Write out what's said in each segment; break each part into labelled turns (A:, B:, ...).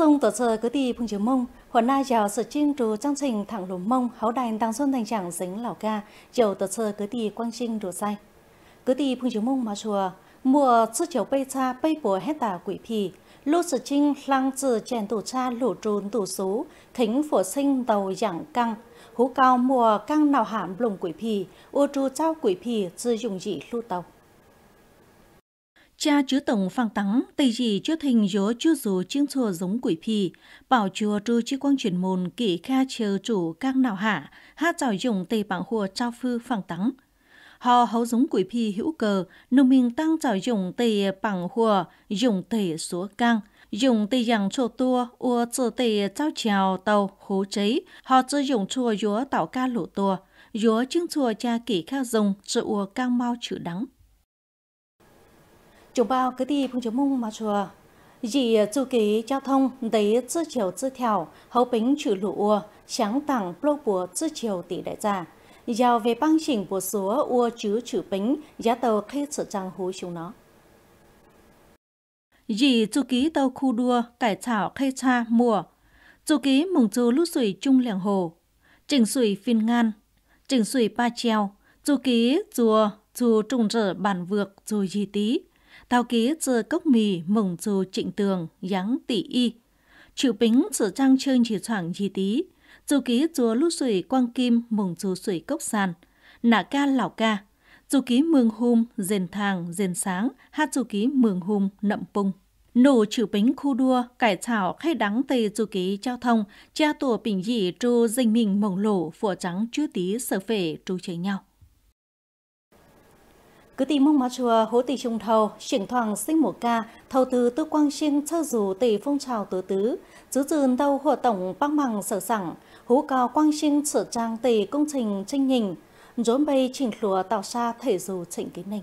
A: dung tờ sơ cứ đi phương chiếu mông, hôm nay chào sự chương trù chương trình thẳng lùm mông háo đài đang xuân thành trạng dính lão ca, chiều tờ sơ cứ đi quang trinh rủ sai. Cứ đi phương chiếu mông mà chùa, mùa sư chiều bay cha bay bùa hết tà quỷ phì, lô sự trinh lăng trừ chèn tủ cha lũ trùn tủ số, thính phổ sinh tàu giảng căng, hú cao mùa căng nào hạm lùng quỷ phì, ô trù trao quỷ phì, dư dùng dị lưu tàu cha chứa tổng phang tắng tây chỉ chứa thành gió chứa dù chiếng chùa giống quỷ phi bảo chùa trư chi quang chuyển môn kỷ kha chờ chủ các nào hạ Ha giỏi dùng tây bảng hùa trao phư phang tắng họ hấu giống quỷ phi hữu cờ nông minh tăng giỏi dùng tây bảng hùa dùng tây số cang dùng tây rằng chùa tua ua chùa tây trao trèo tàu hố cháy họ chữ dùng chùa dúa tạo ca lộ tua dúa chiếng chùa cha kỷ kha dùng chữ ua cang mau chữ đắng chúng bao cứ đi phong chiếu mông mà chùa dì chu kỳ giao thông đấy chưa chiều chưa thèo hậu bính trừ lũ sáng tặng plô bùa tư chiều tỷ đại giả giao về băng chỉnh bùa xúa ua chứ trừ bính giá tàu khi sở trang hú chúng nó dì chu ký tàu khu đua cải thảo khai cha mùa chu ký mùng chu lút sủi chung lẻng hồ chỉnh sủi phiên ngan chỉnh sủi ba treo chu ký chùa chu trùng trở bản vượt rồi dì tí tao ký giờ cốc mì mồng dù trịnh tường giáng tỷ y. triệu bính sự trang chương chỉ thoảng gì tí. Dù ký chùa lúc sủi quang kim mồng dù sủi cốc sàn. Nạ ca lão ca. Dù ký mường hùm rền thàng rền sáng hát dù ký mường hùm nậm pung Nổ chịu bính khu đua cải thảo khai đắng tề dù ký giao thông. Cha tùa bình dị tru dinh mình mồng lỗ phủa trắng chưa tí sở phể trô chơi nhau cứ tì mong má chùa hố tỷ trung thầu chuyển thoảng sinh một ca thầu từ tư quang chiêng thơ dù tỷ phong trào tứ tứ chứ dừng đâu hộ tổng băng bằng sở sẵn hú cao quang chiêng sở trang tỷ công trình tranh nhìn rốn bay chỉnh lùa tạo xa thể dù trịnh kính ninh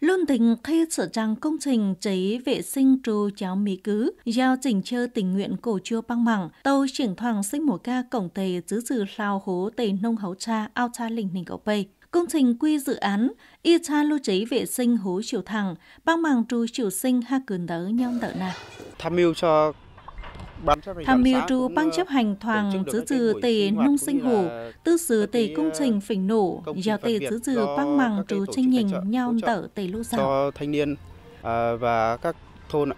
A: Luôn tình khi sở trang công trình chế vệ sinh trù cháo mỹ cứ, giao trình chơ tình nguyện cổ chua băng mẳng, tàu chuyển thoảng sinh một ca cổng tề giữ dư lao hố tề nông hấu cha ao cha lình nình cậu bay. Công trình quy dự án y cha lưu trí vệ sinh hố chiều thẳng, băng màng trù chiều sinh ha cường đỡ nhóm đỡ nà. Tham mưu cho tham mưu trù ban chấp hành ờ, thoảng giữ trừ tề nông sinh hồ tư sứ tề công ờ, trình phỉnh nổ giao tề giữ trừ băng màng trù tranh nhìn nhau đỡ tề lưu sao cho thanh niên ờ, và các thôn ạ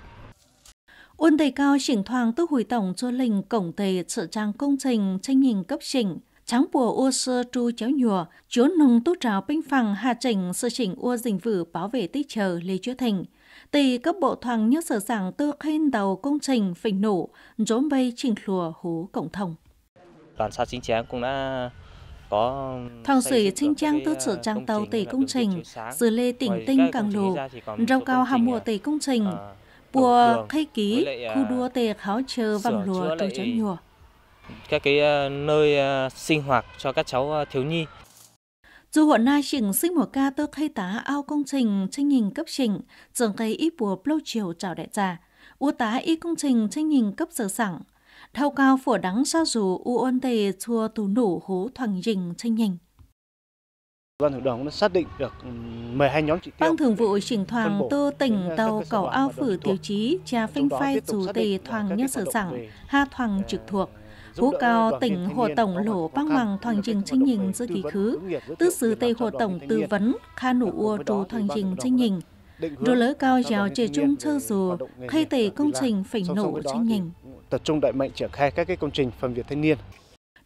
A: tề cao chỉnh thoáng tư hủy tổng cho lình cổng tề trợ trang công trình tranh nhìn cấp chỉnh, Tráng bùa ô sơ tru chéo nhùa, chúa nông tu trào binh phẳng hà chỉnh sơ chỉnh ua dình vử bảo vệ tích chờ lê chúa thành. Tì cấp bộ thoáng nhớ sở sàng tư khen đầu công trình phình nổ, rốn bay trình lùa hú cộng thông. Đoàn sát chính chén cũng đã có thằng sĩ trinh trang tư ờ, sở trang tàu tỷ công trình dư lê tỉnh tinh càng lù rau cao hàm mùa tỷ công trình ờ, bùa khay ký khu đua ờ, tề kháo chờ vàng lùa trôi chéo nhùa các cái ờ, nơi ờ, sinh hoạt cho các cháu ờ, thiếu nhi. Dù hôm nay chỉnh sinh một ca tơ khay tá ao công trình tranh hình cấp trình, trường cây ít bùa lâu chiều chào đại trà, u tá y công trình tranh hình cấp sở sẵn, thao cao phổ đắng sao dù u ôn tề chua tù nổ hố thoảng dình tranh hình. Ban thường đoàn đã xác định được 12 nhóm chỉ tiêu. Ban thường vụ chỉnh thoảng tô tỉnh tàu cầu ao phử tiêu chí trà phanh phai dù tề thoảng nhân sở sẵn, ha thoảng trực thuộc. Hú cao tỉnh Hồ Tổng lỗ băng hoàng thoảng trình trinh nhìn giữa kỳ khứ, tứ sứ Tây Hồ Tổng tư vấn, kha nụ ua trù thoảng trình trinh nhìn. đồ lỡ cao giáo trẻ trung chơ dù, khay tề công trình phỉnh nổ trinh nhìn. Tập trung đại mạnh triển khai các cái công trình phần việc thanh niên.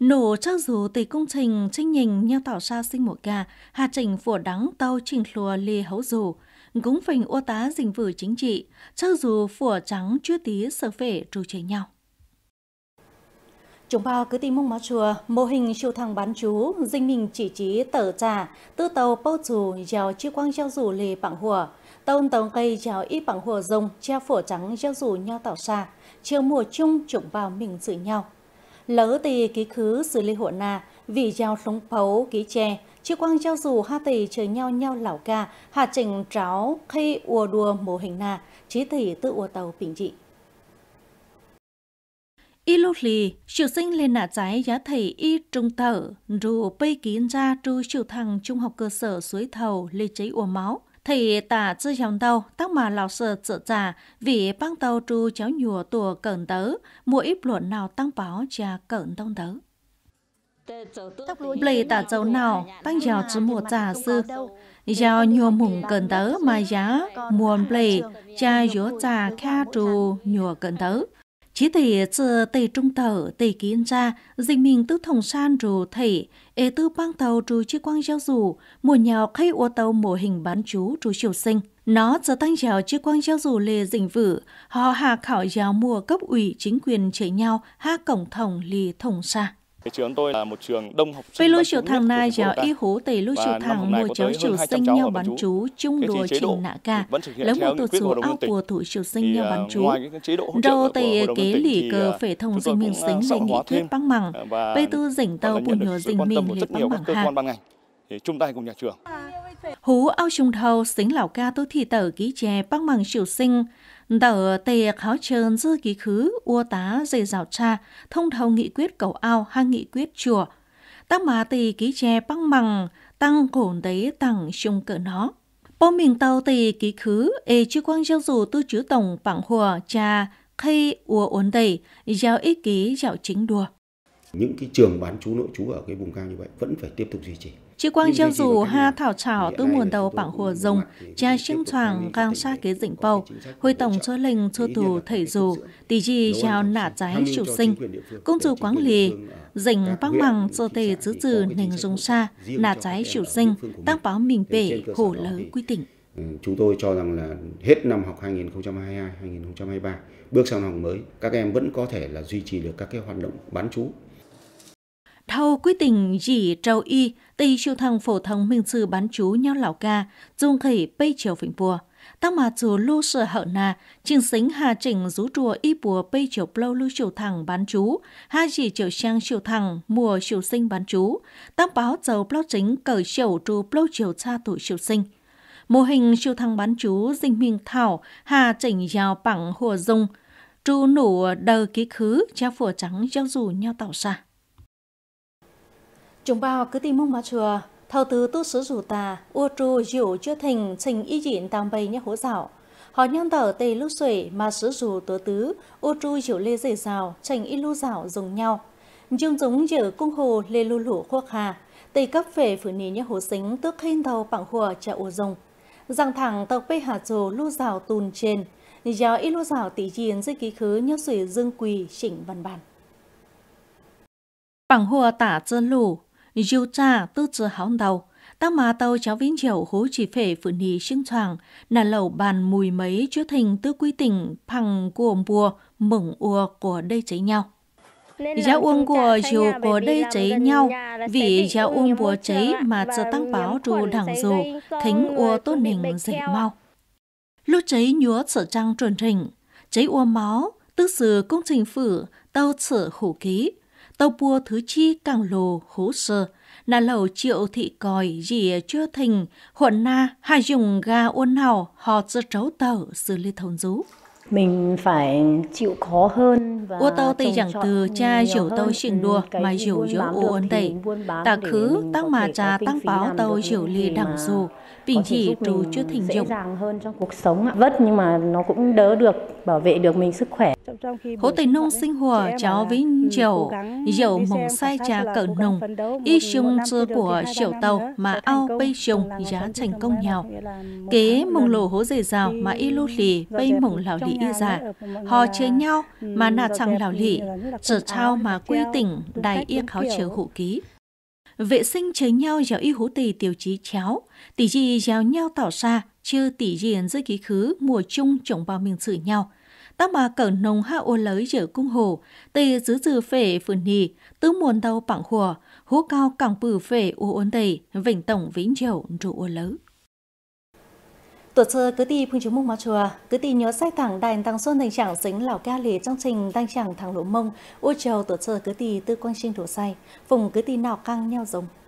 A: Nổ cho dù tỷ công trình trinh nhìn nhau tỏ xa sinh một gà, hà trình phổ đắng tàu trình lùa lì hấu dù, cũng phình ô tá dình vử chính trị, cho dù phổ trắng chưa tí sở phể trù chế nhau. Chúng bao cứ tìm mong máu chùa, mô hình siêu thăng bán chú, dinh mình chỉ trí tở trà, tư tàu bâu dù, dèo chi quang gieo rủ lì bằng hùa. Tông tàu cây dèo y bằng hùa rồng, che phổ trắng gieo rủ nho tạo xa, chiều mùa chung chúng vào mình giữ nhau. Lỡ tì ký khứ xử lý hộ nà, vì dèo sống phấu ký tre, chi quang gieo rủ ha tì chơi nhau nhau lão ca, hạ trình tráo khi ùa đùa mô hình nà, trí tỷ tự ùa tàu bình dị. Y lúc lì, siêu sinh lên nạ trái giá thầy y trung tở, dù bây kín ra tru siêu thằng trung học cơ sở suối thầu lê cháy ua máu. Thầy tả dư dòng tàu, tắc mà lào sợ trợ giả, vì băng tàu tru cháu nhùa tùa cẩn tớ, mua ít luận nào tăng báo cha cẩn tông tớ. Lấy tả dấu nào, tăng giàu chứ mùa giả sư. Giao nhua mùng cẩn tớ mà giá, muôn lấy, cha dỗ trà kha trù nhua cẩn tớ chỉ thị chờ tề trung tờ tỷ kiến ra dịch mình tư thồng san rù thị ế tư băng tàu trù chi quang giao dù mùa nhào khay ô tàu mô hình bán chú trù chiều sinh nó giờ tăng giáo chi quang giao dù lê dình vử họ hạ khảo giáo mùa cấp ủy chính quyền chế nhau ha cổng thổng lì thổng xa Trường tôi là một trường đông học sinh. Về lưu trường thằng này giờ y hú tỷ lưu triều thằng mùa chớ triều sinh nhau bắn chú chung đùa trình nạ ca lấy một tổ số ao của thủ triều sinh nhau à, bắn chú. Đầu tỷ kế lì cờ à, phể thông dinh miền à, xính để nghị thuyết băng mẳng. bê tư dỉnh tàu bùn nhớ dinh mình lệ băng mẳng hạ. Chúng ta cùng nhà trường. Hú ao trùng thầu xính lão ca tôi thị tờ ký chè băng mẳng triều sinh. Đỡ tề kháo trơn dư ký khứ, ua tá dề rào cha, thông thầu nghị quyết cầu ao hang nghị quyết chùa. Tắc mà tì ký chè băng bằng, tăng khổn đấy tăng chung cỡ nó. Bố mình tàu tì ký khứ, ê chứ quang giao dù tư chữ tổng bằng hùa cha, khi ua ổn đầy, giao ý ký giao chính đùa. Những cái trường bán chú nội chú ở cái vùng cao như vậy vẫn phải tiếp tục duy trì. Chỉ quang giao dù ha thảo chảo tư nguồn đầu bảng hồ dùng, cha xương choàng gang xa kế dịnh bầu, hồi tổng cho lệnh cho thủ thể dù, tỷ chi chào nả trái chịu sinh, công dù quán lì, dịnh băng bằng cho tề chữ trừ nền dùng xa, nả trái chịu sinh, tăng báo mình bể, hổ lớn quy tỉnh. Ừ, chúng tôi cho rằng là hết năm học 2022-2023, bước sang năm học mới, các em vẫn có thể là duy trì được các cái hoạt động bán chú. Thâu quyết tình dì trâu y, tì siêu thăng phổ thông minh sư bán chú nhau lão ca, dung khỉ bây chiều phỉnh bùa. Tăng mà dù lưu sở hậu nà, trình xính hà trình rú chùa y bùa bây chiều lâu lưu chiều thăng bán chú, hai chỉ chiều sang chiều thăng mùa chiều sinh bán chú, tăng báo dầu lâu chính cởi chiều trù lâu chiều cha tụ chiều sinh. Mô hình chiều thăng bán chú dinh minh thảo, hà trình giàu bằng hùa dung, trù nụ đờ ký khứ, cha phùa trắng giao dù nhau tạo xa chúng bao cứ tìm mong mà chừa thầu tứ tu sứ dù ta ua trù dịu chưa thành trình y diện tam bày nhé hố dạo họ nhân tờ tề lưu sủy mà sứ dù tứ tứ ua trù dịu lê dày dào trình y lưu dạo dùng nhau dương giống dở cung hồ lê lưu lũ khuất hà tây cấp về phủ ní nhé hố xính tước hình thầu bằng hùa chợ ua dùng rằng thẳng tộc bê hà dù lưu dạo tùn trên giáo y lưu dạo tỷ diện dưới ký khứ nhớ sủy dương quỳ chỉnh văn bản bằng hùa tả dân lù Diêu cha tư chứa hóng đầu, ta mà tàu cháu vĩnh triệu hú chỉ phể phụ nì sinh thoảng, nà lẩu bàn mùi mấy chứa thành tư quy tỉnh phẳng của bùa mửng ùa của đây cháy nhau. Giá uông của dù của đây cháy nhau, vì giá uông bùa cháy mà giờ tăng báo trù đẳng dù, thính ùa tốt nình dễ mau. Lúc cháy nhúa sở trang truyền hình cháy ùa máu, tức sự công trình phử, tàu sở hủ ký, tàu bùa thứ chi càng lồ hố sơ, nà lầu triệu thị còi dì chưa thình, hộn na hai dùng ga ôn hào họ dơ trấu tờ xử lý thôn rú mình phải chịu khó hơn và ô tô tây chẳng từ cha hiểu tâu xỉn đùa mà hiểu yếu ô ôn tẩy tạ khứ tăng mà cha tăng báo tàu hiểu lì đẳng dù bình chỉ dù chưa thỉnh dòng. dàng hơn trong cuộc sống Vất nhưng mà nó cũng đỡ được, bảo vệ được mình sức khỏe. Hồ Tây Nông sinh hùa cháu với dầu, dầu mỏng sai trà cỡ nồng, y chung chư của chiều tàu mà ao bay chung giá thành công nhau. Kế mỏng lồ hố dề rào mà y lô lì bay mỏng lão lì y giả. Họ chơi nhau mà nà chẳng lão lì, trở trao mà quy tỉnh đại yếc kháo chiều hữu ký vệ sinh cháy nhau giáo y hú tỷ tiểu chí chéo, tỷ gì giáo nhau tỏ xa chứ tỷ diện giữa ký khứ mùa chung chồng bao mình xử nhau. Tắc mà cở nồng hạ ô lới giữa cung hồ, tê giữ dư phể phườn nì, tứ muôn đầu bảng hùa, hú cao cẳng bử phể ô ôn tề, vĩnh tổng vĩnh dầu rủ ô lớn. Tổ chức cứ tì phương chiếu mông mà chùa, cứ tì nhớ sách thẳng đài tăng xuân thành trạng dính lão ca lì trong trình tăng trạng thẳng lỗ mông, u trầu tổ chức cứ tì tư quang sinh thủ say vùng cứ tì nào căng nhau giống.